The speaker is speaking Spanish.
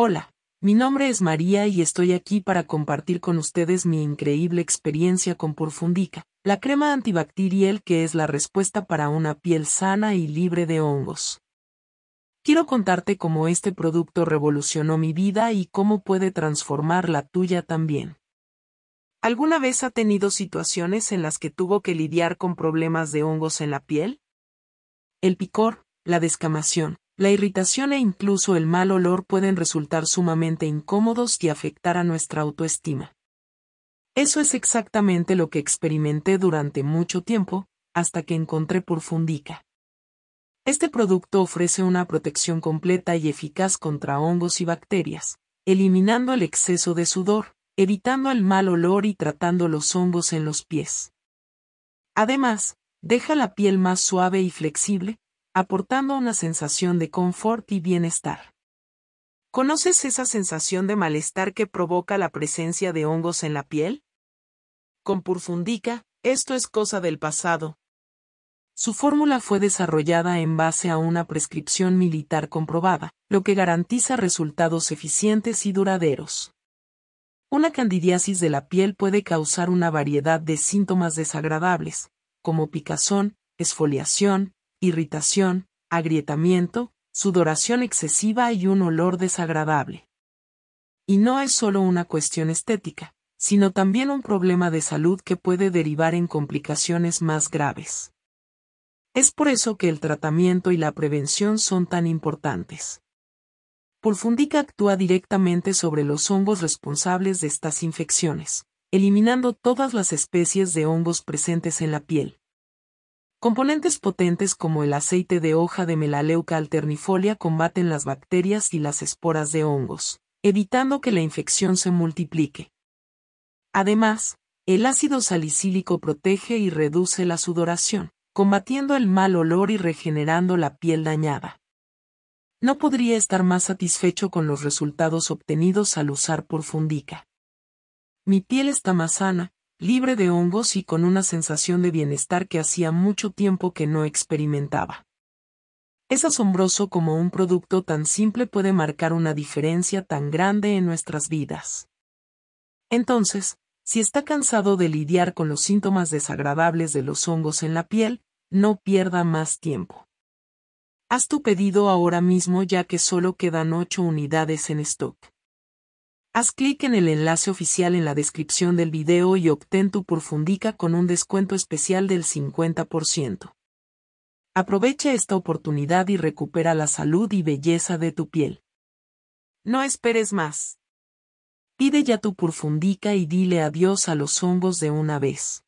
Hola, mi nombre es María y estoy aquí para compartir con ustedes mi increíble experiencia con Porfundica, la crema antibacterial que es la respuesta para una piel sana y libre de hongos. Quiero contarte cómo este producto revolucionó mi vida y cómo puede transformar la tuya también. ¿Alguna vez ha tenido situaciones en las que tuvo que lidiar con problemas de hongos en la piel? El picor, la descamación, la irritación e incluso el mal olor pueden resultar sumamente incómodos y afectar a nuestra autoestima. Eso es exactamente lo que experimenté durante mucho tiempo, hasta que encontré Purfundica. Este producto ofrece una protección completa y eficaz contra hongos y bacterias, eliminando el exceso de sudor, evitando el mal olor y tratando los hongos en los pies. Además, deja la piel más suave y flexible, aportando una sensación de confort y bienestar. ¿Conoces esa sensación de malestar que provoca la presencia de hongos en la piel? Con Purfundica, esto es cosa del pasado. Su fórmula fue desarrollada en base a una prescripción militar comprobada, lo que garantiza resultados eficientes y duraderos. Una candidiasis de la piel puede causar una variedad de síntomas desagradables, como picazón, esfoliación, irritación, agrietamiento, sudoración excesiva y un olor desagradable. Y no es solo una cuestión estética, sino también un problema de salud que puede derivar en complicaciones más graves. Es por eso que el tratamiento y la prevención son tan importantes. Porfundica actúa directamente sobre los hongos responsables de estas infecciones, eliminando todas las especies de hongos presentes en la piel, Componentes potentes como el aceite de hoja de melaleuca alternifolia combaten las bacterias y las esporas de hongos, evitando que la infección se multiplique. Además, el ácido salicílico protege y reduce la sudoración, combatiendo el mal olor y regenerando la piel dañada. No podría estar más satisfecho con los resultados obtenidos al usar fundica. Mi piel está más sana, libre de hongos y con una sensación de bienestar que hacía mucho tiempo que no experimentaba. Es asombroso como un producto tan simple puede marcar una diferencia tan grande en nuestras vidas. Entonces, si está cansado de lidiar con los síntomas desagradables de los hongos en la piel, no pierda más tiempo. Haz tu pedido ahora mismo ya que solo quedan ocho unidades en stock. Haz clic en el enlace oficial en la descripción del video y obtén tu purfundica con un descuento especial del 50%. Aprovecha esta oportunidad y recupera la salud y belleza de tu piel. No esperes más. Pide ya tu purfundica y dile adiós a los hongos de una vez.